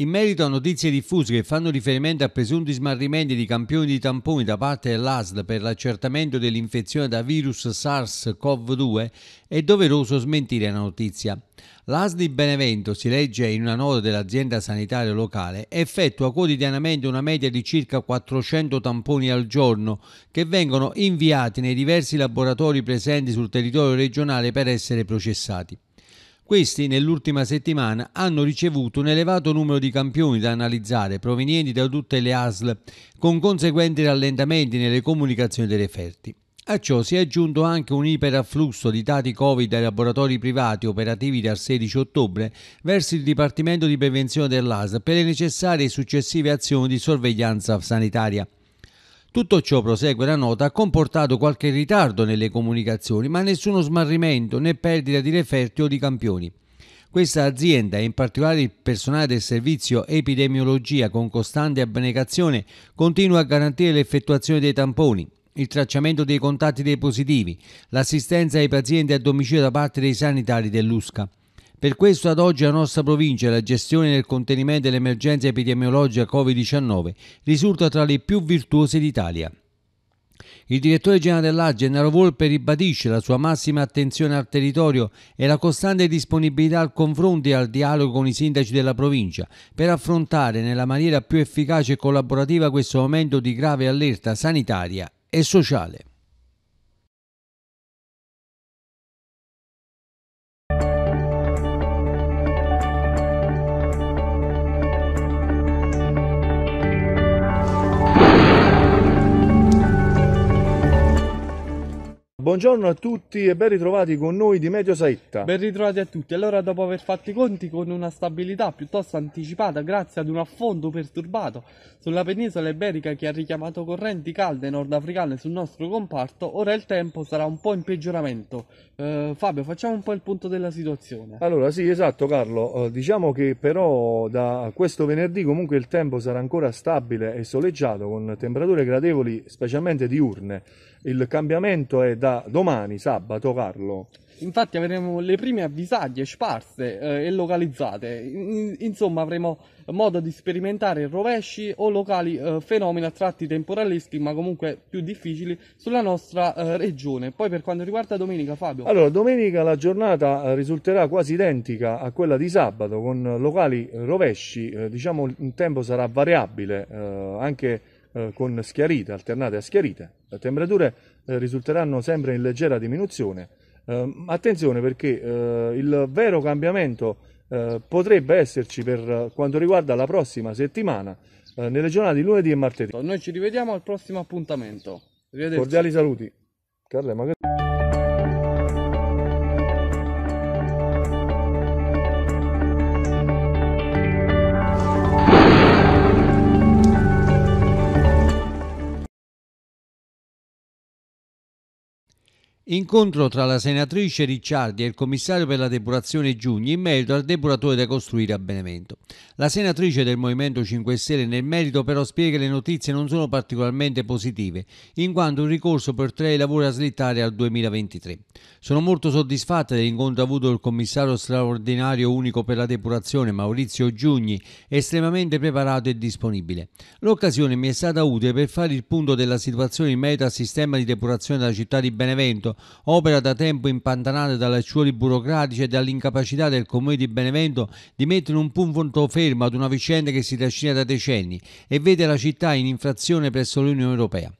In merito a notizie diffuse che fanno riferimento a presunti smarrimenti di campioni di tamponi da parte dell'ASL per l'accertamento dell'infezione da virus SARS-CoV-2, è doveroso smentire la notizia. L'ASL di Benevento, si legge in una nota dell'azienda sanitaria locale, effettua quotidianamente una media di circa 400 tamponi al giorno che vengono inviati nei diversi laboratori presenti sul territorio regionale per essere processati. Questi nell'ultima settimana hanno ricevuto un elevato numero di campioni da analizzare provenienti da tutte le ASL, con conseguenti rallentamenti nelle comunicazioni delle referti. A ciò si è aggiunto anche un iperafflusso di dati Covid dai laboratori privati operativi dal 16 ottobre verso il Dipartimento di Prevenzione dell'ASL per le necessarie successive azioni di sorveglianza sanitaria. Tutto ciò, prosegue la nota, ha comportato qualche ritardo nelle comunicazioni, ma nessuno smarrimento né perdita di referti o di campioni. Questa azienda e in particolare il personale del servizio epidemiologia con costante abnegazione continua a garantire l'effettuazione dei tamponi, il tracciamento dei contatti dei positivi, l'assistenza ai pazienti a domicilio da parte dei sanitari dell'USCA. Per questo ad oggi la nostra provincia la gestione del contenimento dell'emergenza epidemiologica Covid-19 risulta tra le più virtuose d'Italia. Il direttore generale dell'AG, Gennaro Volpe, ribadisce la sua massima attenzione al territorio e la costante disponibilità al confronto e al dialogo con i sindaci della provincia per affrontare nella maniera più efficace e collaborativa questo momento di grave allerta sanitaria e sociale. Buongiorno a tutti e ben ritrovati con noi di Medio Saetta. Ben ritrovati a tutti. Allora, dopo aver fatto i conti con una stabilità piuttosto anticipata grazie ad un affondo perturbato sulla penisola iberica che ha richiamato correnti calde nordafricane sul nostro comparto, ora il tempo sarà un po' in peggioramento. Eh, Fabio, facciamo un po' il punto della situazione. Allora, sì, esatto Carlo. Eh, diciamo che però da questo venerdì comunque il tempo sarà ancora stabile e soleggiato con temperature gradevoli, specialmente diurne. Il cambiamento è da domani, sabato, Carlo. Infatti avremo le prime avvisaglie sparse eh, e localizzate. In, insomma, avremo modo di sperimentare rovesci o locali eh, fenomeni a tratti temporaleschi, ma comunque più difficili, sulla nostra eh, regione. Poi per quanto riguarda domenica, Fabio. Allora, domenica la giornata eh, risulterà quasi identica a quella di sabato, con locali eh, rovesci. Eh, diciamo il tempo sarà variabile, anche con schiarite, alternate a schiarite. Le temperature eh, risulteranno sempre in leggera diminuzione. Eh, attenzione perché eh, il vero cambiamento eh, potrebbe esserci per quanto riguarda la prossima settimana, nelle giornate di lunedì e martedì. Noi ci rivediamo al prossimo appuntamento. Cordiali saluti. Carle, Incontro tra la senatrice Ricciardi e il commissario per la depurazione Giugni in merito al depuratore da costruire a Benevento. La senatrice del Movimento 5 Stelle nel merito però spiega che le notizie non sono particolarmente positive, in quanto un ricorso per tre lavori a slittare al 2023. Sono molto soddisfatta dell'incontro avuto il commissario straordinario unico per la depurazione Maurizio Giugni, estremamente preparato e disponibile. L'occasione mi è stata utile per fare il punto della situazione in merito al sistema di depurazione della città di Benevento opera da tempo impantanata da lacciuoli burocratici e dall'incapacità del Comune di Benevento di mettere un punto fermo ad una vicenda che si trascina da decenni e vede la città in infrazione presso l'Unione Europea.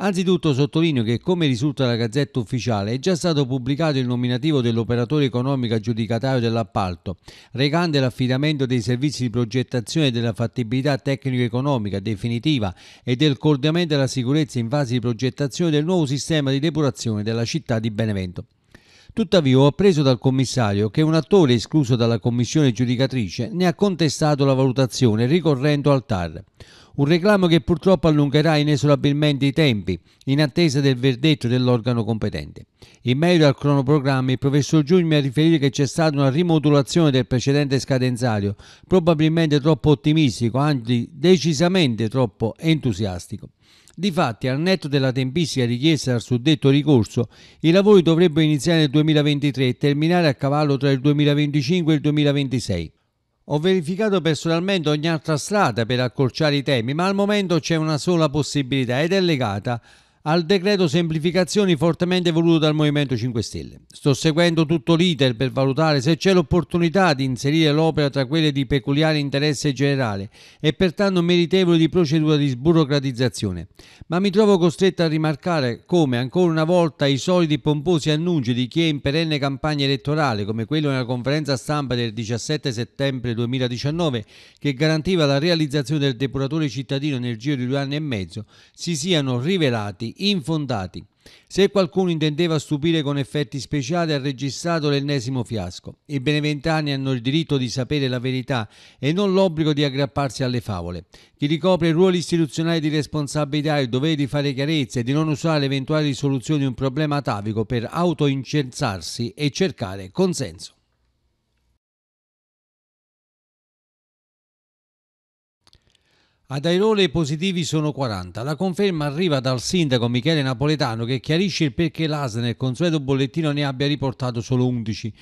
Anzitutto sottolineo che, come risulta dalla Gazzetta Ufficiale, è già stato pubblicato il nominativo dell'operatore economico aggiudicatario dell'appalto, recante l'affidamento dei servizi di progettazione della fattibilità tecnico-economica definitiva e del coordinamento della sicurezza in fase di progettazione del nuovo sistema di depurazione della città di Benevento. Tuttavia ho appreso dal commissario che un attore escluso dalla commissione giudicatrice ne ha contestato la valutazione ricorrendo al TAR. Un reclamo che purtroppo allungherà inesorabilmente i tempi, in attesa del verdetto dell'organo competente. In merito al cronoprogramma, il professor Giugni mi ha riferito che c'è stata una rimodulazione del precedente scadenzario, probabilmente troppo ottimistico, anzi decisamente troppo entusiastico. Difatti, al netto della tempistica richiesta dal suddetto ricorso, i lavori dovrebbero iniziare nel 2023 e terminare a cavallo tra il 2025 e il 2026. Ho verificato personalmente ogni altra strada per accorciare i temi, ma al momento c'è una sola possibilità ed è legata al decreto semplificazioni fortemente voluto dal Movimento 5 Stelle. Sto seguendo tutto l'iter per valutare se c'è l'opportunità di inserire l'opera tra quelle di peculiare interesse generale e pertanto meritevole di procedura di sburocratizzazione, ma mi trovo costretto a rimarcare come ancora una volta i soliti pomposi annunci di chi è in perenne campagna elettorale, come quello nella conferenza stampa del 17 settembre 2019 che garantiva la realizzazione del depuratore cittadino nel giro di due anni e mezzo, si siano rivelati infondati. Se qualcuno intendeva stupire con effetti speciali ha registrato l'ennesimo fiasco. I beneventani hanno il diritto di sapere la verità e non l'obbligo di aggrapparsi alle favole. Chi ricopre ruoli istituzionali di responsabilità ha il dovere di fare chiarezza e di non usare eventuali risoluzione di un problema atavico per autoincensarsi e cercare consenso. Ad Airole i positivi sono 40. La conferma arriva dal sindaco Michele Napoletano che chiarisce il perché l'ASL nel consueto bollettino ne abbia riportato solo 11.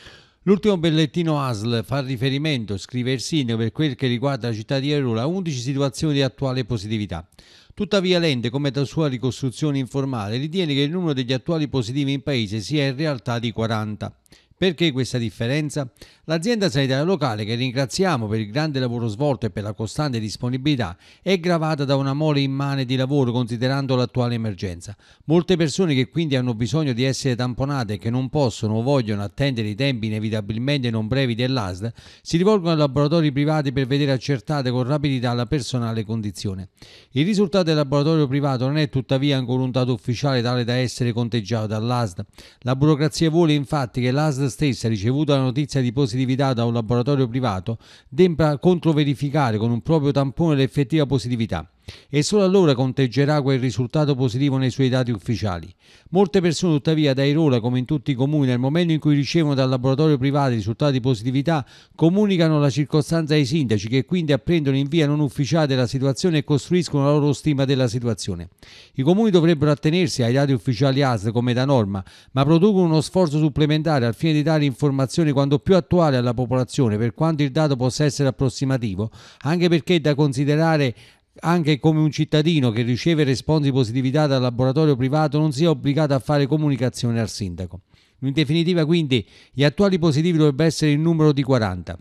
L'ultimo bollettino ASL fa riferimento, scrive il sindaco, per quel che riguarda la città di Airole, a 11 situazioni di attuale positività. Tuttavia l'ente, come da sua ricostruzione informale, ritiene che il numero degli attuali positivi in paese sia in realtà di 40. Perché questa differenza? L'azienda sanitaria locale, che ringraziamo per il grande lavoro svolto e per la costante disponibilità, è gravata da una mole immane di lavoro considerando l'attuale emergenza. Molte persone che quindi hanno bisogno di essere tamponate e che non possono o vogliono attendere i tempi inevitabilmente non brevi dell'ASD, si rivolgono a laboratori privati per vedere accertate con rapidità la personale condizione. Il risultato del laboratorio privato non è tuttavia ancora un dato ufficiale tale da essere conteggiato dall'ASD. La burocrazia vuole infatti che l'ASD casa stessa ricevuta la notizia di positività da un laboratorio privato, debba controverificare con un proprio tampone l'effettiva positività e solo allora conteggerà quel risultato positivo nei suoi dati ufficiali. Molte persone tuttavia da Airola, come in tutti i comuni, nel momento in cui ricevono dal laboratorio privato i risultati di positività, comunicano la circostanza ai sindaci che quindi apprendono in via non ufficiale la situazione e costruiscono la loro stima della situazione. I comuni dovrebbero attenersi ai dati ufficiali ASL come da norma, ma producono uno sforzo supplementare al fine di dare informazioni quanto più attuali alla popolazione per quanto il dato possa essere approssimativo, anche perché è da considerare anche come un cittadino che riceve responsi di positività dal laboratorio privato non sia obbligato a fare comunicazione al sindaco. In definitiva, quindi, gli attuali positivi dovrebbero essere il numero di 40.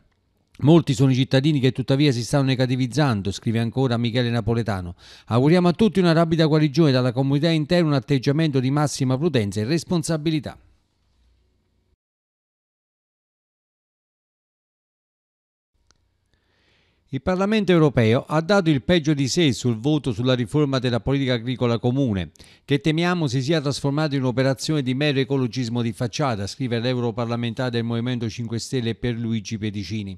Molti sono i cittadini che tuttavia si stanno negativizzando, scrive ancora Michele Napoletano. Auguriamo a tutti una rapida guarigione dalla comunità interna, un atteggiamento di massima prudenza e responsabilità. Il Parlamento europeo ha dato il peggio di sé sul voto sulla riforma della politica agricola comune, che temiamo si sia trasformato in un'operazione di mero ecologismo di facciata, scrive l'europarlamentare del Movimento 5 Stelle per Luigi Pedicini.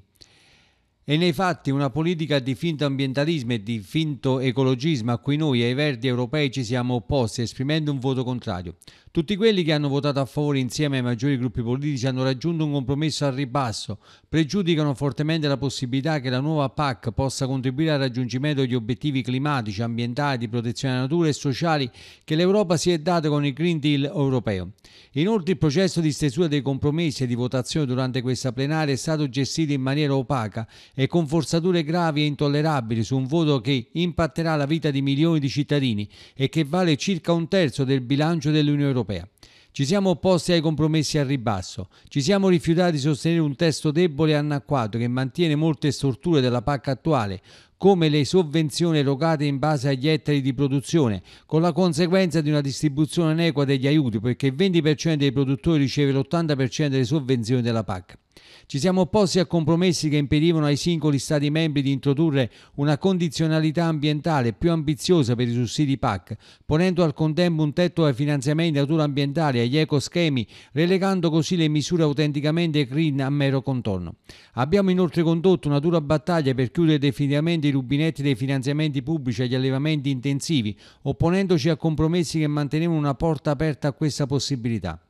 E nei fatti una politica di finto ambientalismo e di finto ecologismo a cui noi ai Verdi europei ci siamo opposti esprimendo un voto contrario. Tutti quelli che hanno votato a favore insieme ai maggiori gruppi politici hanno raggiunto un compromesso al ribasso, pregiudicano fortemente la possibilità che la nuova PAC possa contribuire al raggiungimento degli obiettivi climatici, ambientali, di protezione della natura e sociali che l'Europa si è data con il Green Deal europeo. Inoltre il processo di stesura dei compromessi e di votazione durante questa plenaria è stato gestito in maniera opaca e con forzature gravi e intollerabili su un voto che impatterà la vita di milioni di cittadini e che vale circa un terzo del bilancio dell'Unione Europea europea. Ci siamo opposti ai compromessi al ribasso, ci siamo rifiutati di sostenere un testo debole e anacquato che mantiene molte strutture della PAC attuale, come le sovvenzioni erogate in base agli ettari di produzione, con la conseguenza di una distribuzione inequa degli aiuti, poiché il 20% dei produttori riceve l'80% delle sovvenzioni della PAC. Ci siamo opposti a compromessi che impedivano ai singoli Stati membri di introdurre una condizionalità ambientale più ambiziosa per i sussidi PAC, ponendo al contempo un tetto ai finanziamenti di natura ambientale e agli ecoschemi, relegando così le misure autenticamente green a mero contorno. Abbiamo inoltre condotto una dura battaglia per chiudere definitivamente i rubinetti dei finanziamenti pubblici agli allevamenti intensivi, opponendoci a compromessi che mantenevano una porta aperta a questa possibilità.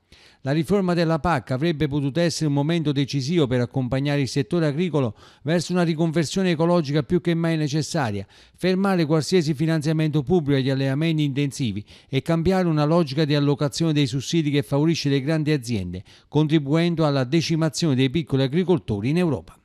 La riforma della PAC avrebbe potuto essere un momento decisivo per accompagnare il settore agricolo verso una riconversione ecologica più che mai necessaria, fermare qualsiasi finanziamento pubblico agli allevamenti intensivi e cambiare una logica di allocazione dei sussidi che favorisce le grandi aziende, contribuendo alla decimazione dei piccoli agricoltori in Europa.